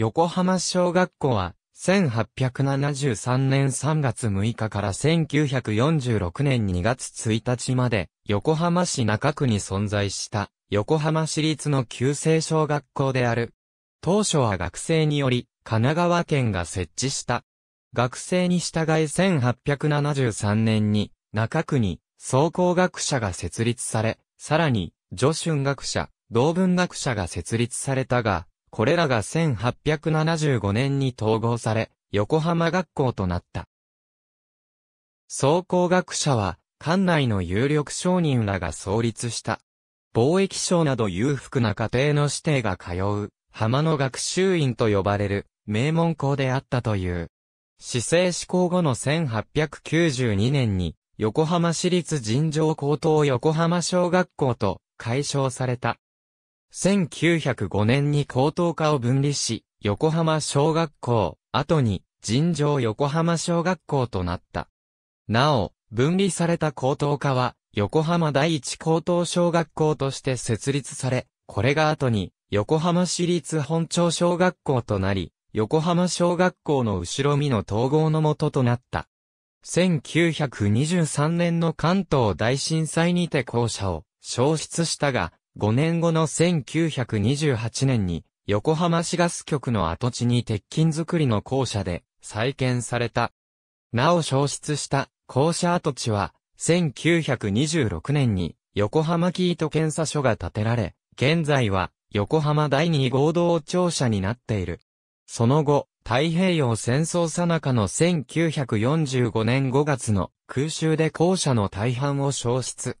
横浜小学校は、1873年3月6日から1946年2月1日まで、横浜市中区に存在した、横浜市立の旧制小学校である。当初は学生により、神奈川県が設置した。学生に従い1873年に、中区に、総工学者が設立され、さらに、女春学者、同文学者が設立されたが、これらが1875年に統合され、横浜学校となった。総工学者は、館内の有力商人らが創立した。貿易商など裕福な家庭の指定が通う、浜の学習院と呼ばれる、名門校であったという。市政施行後の1892年に、横浜市立尋常高等横浜小学校と解消された。1905年に高等科を分離し、横浜小学校、後に、尋常横浜小学校となった。なお、分離された高等科は、横浜第一高等小学校として設立され、これが後に、横浜市立本町小学校となり、横浜小学校の後ろ身の統合のもととなった。1923年の関東大震災にて校舎を消失したが、5年後の1928年に、横浜市ガス局の跡地に鉄筋造りの校舎で再建された。なお消失した校舎跡地は、1926年に横浜キート検査所が建てられ、現在は横浜第二合同庁舎になっている。その後、太平洋戦争さなかの1945年5月の空襲で校舎の大半を消失。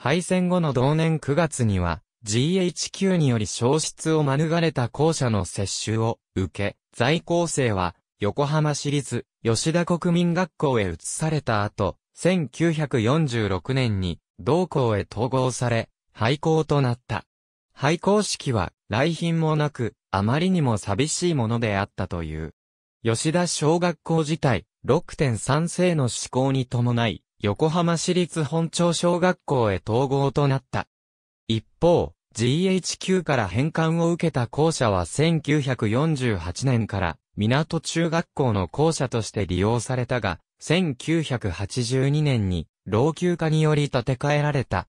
敗戦後の同年9月には、GHQ により消失を免れた校舎の接収を受け、在校生は横浜市立吉田国民学校へ移された後、1946年に同校へ統合され、廃校となった。廃校式は来賓もなく、あまりにも寂しいものであったという。吉田小学校自体、6.3世の施行に伴い、横浜市立本町小学校へ統合となった。一方、GHQ から返還を受けた校舎は1948年から港中学校の校舎として利用されたが、1982年に老朽化により建て替えられた。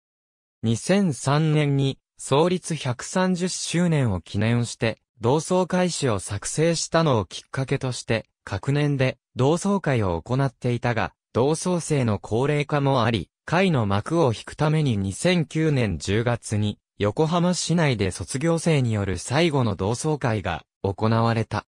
2003年に創立130周年を記念して同窓会誌を作成したのをきっかけとして、各年で同窓会を行っていたが、同窓生の高齢化もあり、会の幕を引くために2009年10月に、横浜市内で卒業生による最後の同窓会が行われた。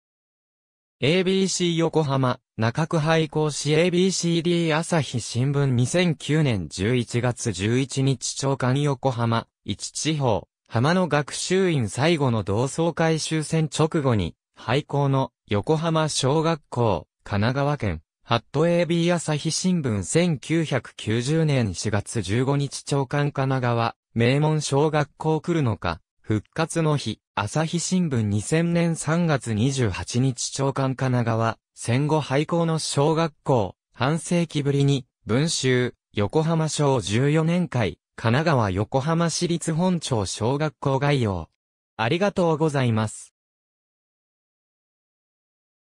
ABC 横浜、中区廃校市 ABCD 朝日新聞2009年11月11日長官横浜、一地方、浜の学習院最後の同窓会終戦直後に、廃校の横浜小学校、神奈川県、ハット AB 朝日新聞1990年4月15日長官神奈川、名門小学校来るのか、復活の日、朝日新聞2000年3月28日長官神奈川、戦後廃校の小学校、半世紀ぶりに、文集、横浜省14年会、神奈川横浜市立本町小学校概要。ありがとうございます。